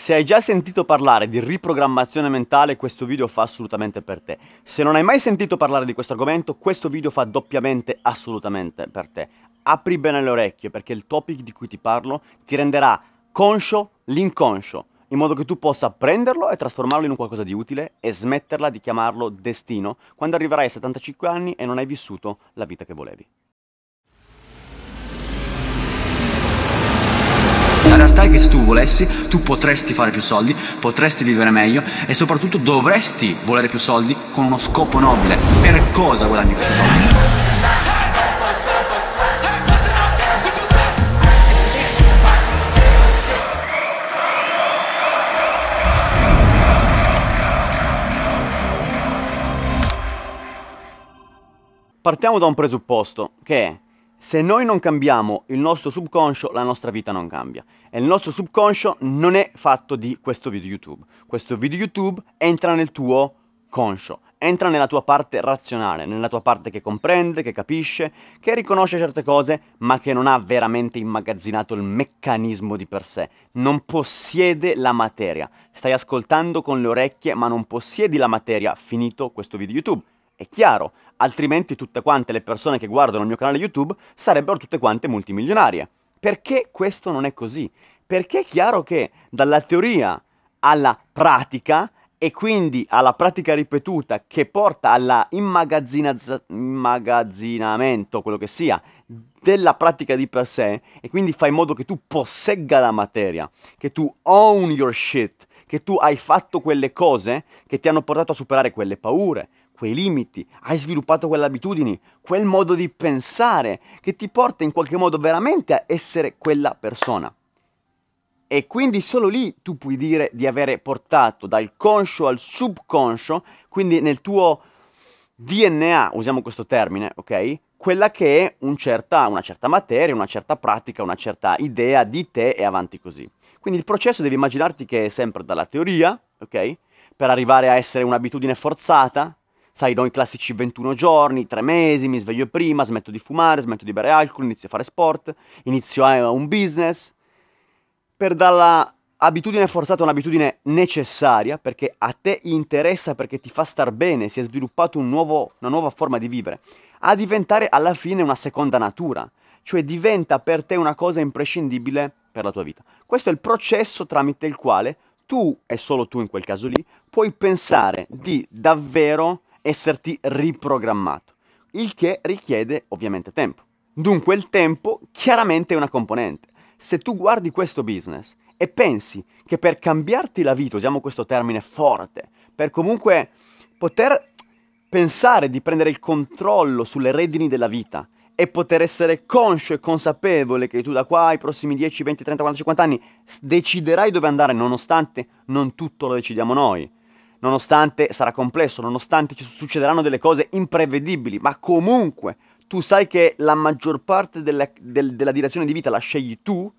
Se hai già sentito parlare di riprogrammazione mentale, questo video fa assolutamente per te. Se non hai mai sentito parlare di questo argomento, questo video fa doppiamente assolutamente per te. Apri bene le orecchie perché il topic di cui ti parlo ti renderà conscio l'inconscio, in modo che tu possa prenderlo e trasformarlo in un qualcosa di utile e smetterla di chiamarlo destino quando arriverai ai 75 anni e non hai vissuto la vita che volevi. realtà è che se tu volessi, tu potresti fare più soldi, potresti vivere meglio e soprattutto dovresti volere più soldi con uno scopo nobile. Per cosa guadagni questi soldi? Partiamo da un presupposto che è se noi non cambiamo il nostro subconscio, la nostra vita non cambia. E il nostro subconscio non è fatto di questo video YouTube. Questo video YouTube entra nel tuo conscio, entra nella tua parte razionale, nella tua parte che comprende, che capisce, che riconosce certe cose, ma che non ha veramente immagazzinato il meccanismo di per sé. Non possiede la materia. Stai ascoltando con le orecchie, ma non possiedi la materia. Finito questo video YouTube è chiaro, altrimenti tutte quante le persone che guardano il mio canale YouTube sarebbero tutte quante multimilionarie. Perché questo non è così? Perché è chiaro che dalla teoria alla pratica e quindi alla pratica ripetuta che porta all'immagazzinamento, quello che sia, della pratica di per sé e quindi fa in modo che tu possegga la materia, che tu own your shit, che tu hai fatto quelle cose che ti hanno portato a superare quelle paure, quei limiti, hai sviluppato quelle abitudini, quel modo di pensare che ti porta in qualche modo veramente a essere quella persona. E quindi solo lì tu puoi dire di avere portato dal conscio al subconscio, quindi nel tuo DNA, usiamo questo termine, ok? Quella che è un certa, una certa materia, una certa pratica, una certa idea di te e avanti così. Quindi il processo devi immaginarti che è sempre dalla teoria, ok? Per arrivare a essere un'abitudine forzata, sai, do i classici 21 giorni, 3 mesi, mi sveglio prima, smetto di fumare, smetto di bere alcol, inizio a fare sport, inizio a un business, per dalla abitudine forzata a un'abitudine necessaria, perché a te interessa, perché ti fa star bene, si è sviluppata un una nuova forma di vivere, a diventare alla fine una seconda natura, cioè diventa per te una cosa imprescindibile per la tua vita. Questo è il processo tramite il quale tu, e solo tu in quel caso lì, puoi pensare di davvero esserti riprogrammato, il che richiede ovviamente tempo. Dunque il tempo chiaramente è una componente. Se tu guardi questo business e pensi che per cambiarti la vita, usiamo questo termine forte, per comunque poter pensare di prendere il controllo sulle redini della vita e poter essere conscio e consapevole che tu da qua ai prossimi 10, 20, 30, 40, 50 anni deciderai dove andare nonostante non tutto lo decidiamo noi nonostante sarà complesso, nonostante ci succederanno delle cose imprevedibili, ma comunque tu sai che la maggior parte della, del, della direzione di vita la scegli tu,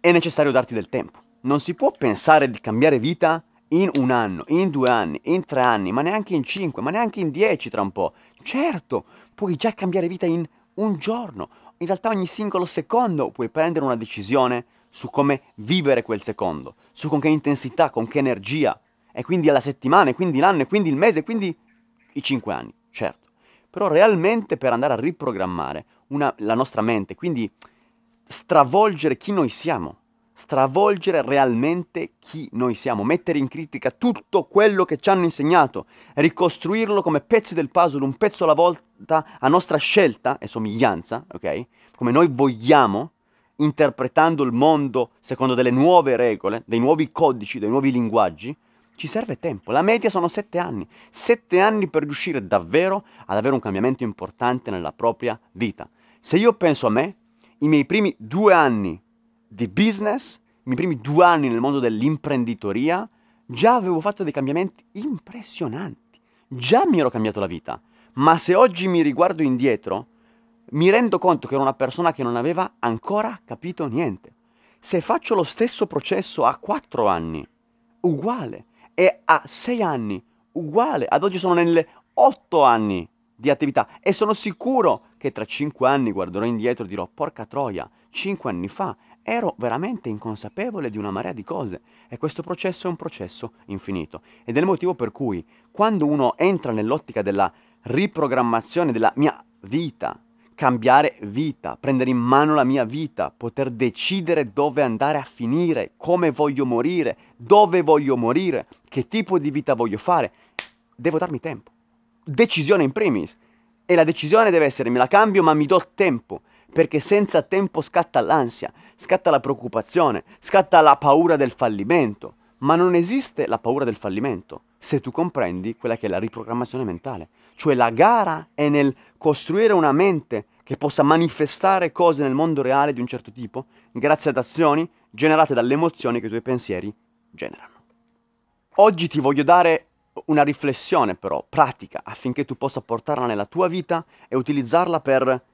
è necessario darti del tempo. Non si può pensare di cambiare vita in un anno, in due anni, in tre anni, ma neanche in cinque, ma neanche in dieci tra un po'. Certo, puoi già cambiare vita in un giorno. In realtà ogni singolo secondo puoi prendere una decisione su come vivere quel secondo, su con che intensità, con che energia, e quindi la settimana, e quindi l'anno, e quindi il mese, e quindi i cinque anni, certo. Però realmente per andare a riprogrammare una, la nostra mente, quindi stravolgere chi noi siamo, stravolgere realmente chi noi siamo, mettere in critica tutto quello che ci hanno insegnato, ricostruirlo come pezzi del puzzle, un pezzo alla volta a nostra scelta e somiglianza, ok? Come noi vogliamo, interpretando il mondo secondo delle nuove regole, dei nuovi codici, dei nuovi linguaggi, ci serve tempo, la media sono sette anni, sette anni per riuscire davvero ad avere un cambiamento importante nella propria vita. Se io penso a me, i miei primi due anni di business, i miei primi due anni nel mondo dell'imprenditoria, già avevo fatto dei cambiamenti impressionanti, già mi ero cambiato la vita, ma se oggi mi riguardo indietro, mi rendo conto che ero una persona che non aveva ancora capito niente. Se faccio lo stesso processo a quattro anni, uguale, è a 6 anni, uguale, ad oggi sono nelle 8 anni di attività e sono sicuro che tra 5 anni guarderò indietro e dirò porca troia, 5 anni fa ero veramente inconsapevole di una marea di cose e questo processo è un processo infinito ed è il motivo per cui quando uno entra nell'ottica della riprogrammazione della mia vita cambiare vita, prendere in mano la mia vita, poter decidere dove andare a finire, come voglio morire, dove voglio morire, che tipo di vita voglio fare. Devo darmi tempo. Decisione in primis. E la decisione deve essere me la cambio ma mi do tempo, perché senza tempo scatta l'ansia, scatta la preoccupazione, scatta la paura del fallimento. Ma non esiste la paura del fallimento se tu comprendi quella che è la riprogrammazione mentale. Cioè la gara è nel costruire una mente che possa manifestare cose nel mondo reale di un certo tipo grazie ad azioni generate dalle emozioni che i tuoi pensieri generano. Oggi ti voglio dare una riflessione però pratica affinché tu possa portarla nella tua vita e utilizzarla per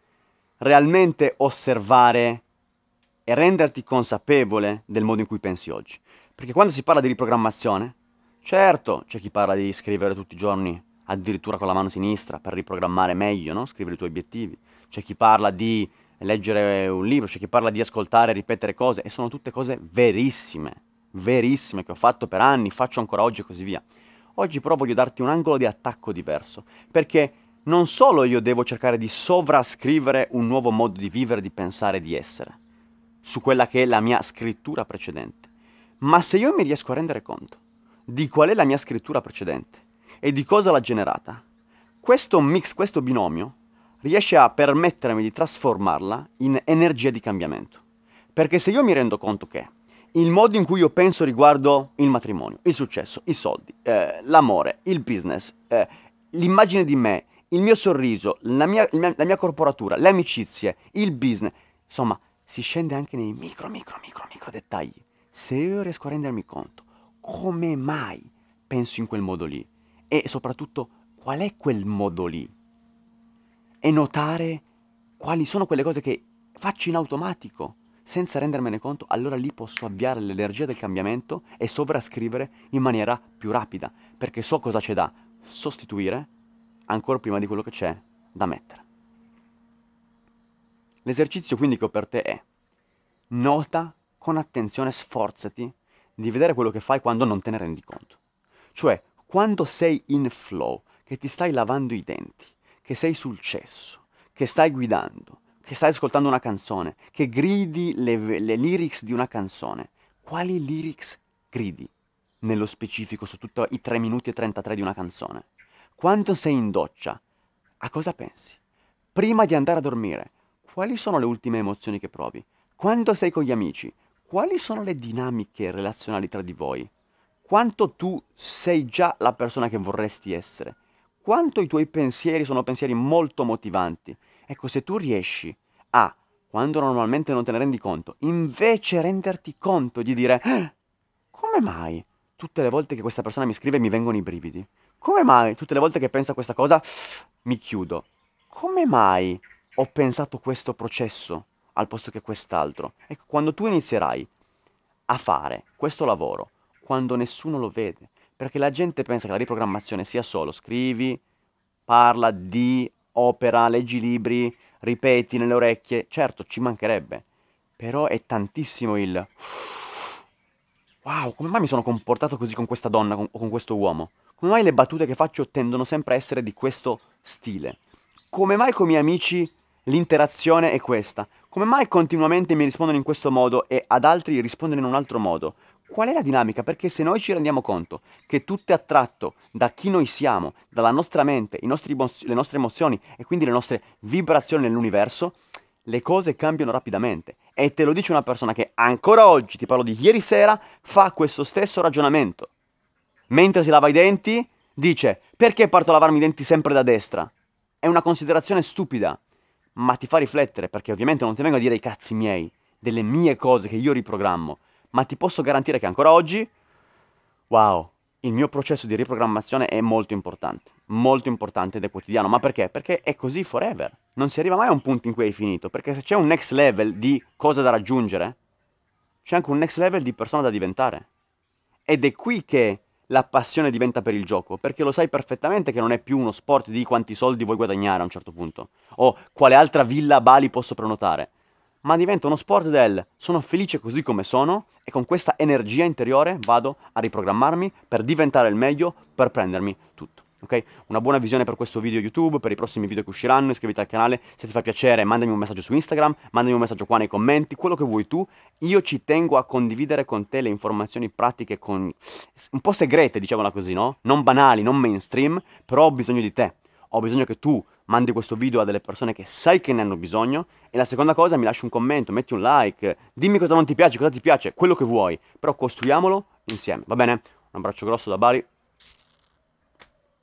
realmente osservare e renderti consapevole del modo in cui pensi oggi. Perché quando si parla di riprogrammazione, Certo, c'è chi parla di scrivere tutti i giorni, addirittura con la mano sinistra, per riprogrammare meglio, no? scrivere i tuoi obiettivi. C'è chi parla di leggere un libro, c'è chi parla di ascoltare e ripetere cose, e sono tutte cose verissime, verissime, che ho fatto per anni, faccio ancora oggi e così via. Oggi però voglio darti un angolo di attacco diverso, perché non solo io devo cercare di sovrascrivere un nuovo modo di vivere, di pensare, di essere, su quella che è la mia scrittura precedente, ma se io mi riesco a rendere conto di qual è la mia scrittura precedente e di cosa l'ha generata. Questo mix, questo binomio, riesce a permettermi di trasformarla in energia di cambiamento. Perché se io mi rendo conto che il modo in cui io penso riguardo il matrimonio, il successo, i soldi, eh, l'amore, il business, eh, l'immagine di me, il mio sorriso, la mia, la mia, corporatura, le amicizie, il business, insomma, si scende anche nei micro, micro, micro, micro dettagli. Se io riesco a rendermi conto come mai penso in quel modo lì e soprattutto qual è quel modo lì e notare quali sono quelle cose che faccio in automatico senza rendermene conto, allora lì posso avviare l'energia del cambiamento e sovrascrivere in maniera più rapida, perché so cosa c'è da sostituire ancora prima di quello che c'è da mettere. L'esercizio quindi che ho per te è nota con attenzione, sforzati di vedere quello che fai quando non te ne rendi conto. Cioè, quando sei in flow, che ti stai lavando i denti, che sei sul cesso, che stai guidando, che stai ascoltando una canzone, che gridi le, le lyrics di una canzone, quali lyrics gridi nello specifico su tutti i 3 minuti e 33 di una canzone? Quando sei in doccia, a cosa pensi? Prima di andare a dormire, quali sono le ultime emozioni che provi? Quando sei con gli amici, quali sono le dinamiche relazionali tra di voi? Quanto tu sei già la persona che vorresti essere? Quanto i tuoi pensieri sono pensieri molto motivanti? Ecco, se tu riesci a, quando normalmente non te ne rendi conto, invece renderti conto di dire, ah, come mai tutte le volte che questa persona mi scrive mi vengono i brividi? Come mai tutte le volte che penso a questa cosa mi chiudo? Come mai ho pensato questo processo? al posto che quest'altro. Ecco, quando tu inizierai a fare questo lavoro, quando nessuno lo vede, perché la gente pensa che la riprogrammazione sia solo scrivi, parla di opera, leggi libri, ripeti nelle orecchie, certo ci mancherebbe, però è tantissimo il wow, come mai mi sono comportato così con questa donna con, o con questo uomo? Come mai le battute che faccio tendono sempre a essere di questo stile? Come mai con i miei amici l'interazione è questa? Come mai continuamente mi rispondono in questo modo e ad altri rispondono in un altro modo? Qual è la dinamica? Perché se noi ci rendiamo conto che tutto è attratto da chi noi siamo, dalla nostra mente, nostri, le nostre emozioni e quindi le nostre vibrazioni nell'universo, le cose cambiano rapidamente. E te lo dice una persona che ancora oggi, ti parlo di ieri sera, fa questo stesso ragionamento. Mentre si lava i denti, dice perché parto a lavarmi i denti sempre da destra? È una considerazione stupida ma ti fa riflettere, perché ovviamente non ti vengo a dire i cazzi miei, delle mie cose che io riprogrammo, ma ti posso garantire che ancora oggi, wow, il mio processo di riprogrammazione è molto importante, molto importante ed è quotidiano. Ma perché? Perché è così forever. Non si arriva mai a un punto in cui hai finito, perché se c'è un next level di cosa da raggiungere, c'è anche un next level di persona da diventare. Ed è qui che la passione diventa per il gioco, perché lo sai perfettamente che non è più uno sport di quanti soldi vuoi guadagnare a un certo punto, o quale altra villa a Bali posso prenotare, ma diventa uno sport del sono felice così come sono e con questa energia interiore vado a riprogrammarmi per diventare il meglio, per prendermi tutto ok? Una buona visione per questo video YouTube, per i prossimi video che usciranno, iscriviti al canale, se ti fa piacere mandami un messaggio su Instagram, mandami un messaggio qua nei commenti, quello che vuoi tu, io ci tengo a condividere con te le informazioni pratiche con... un po' segrete, diciamola così, no? Non banali, non mainstream, però ho bisogno di te, ho bisogno che tu mandi questo video a delle persone che sai che ne hanno bisogno e la seconda cosa mi lasci un commento, metti un like, dimmi cosa non ti piace, cosa ti piace, quello che vuoi, però costruiamolo insieme, va bene? Un abbraccio grosso da Bari.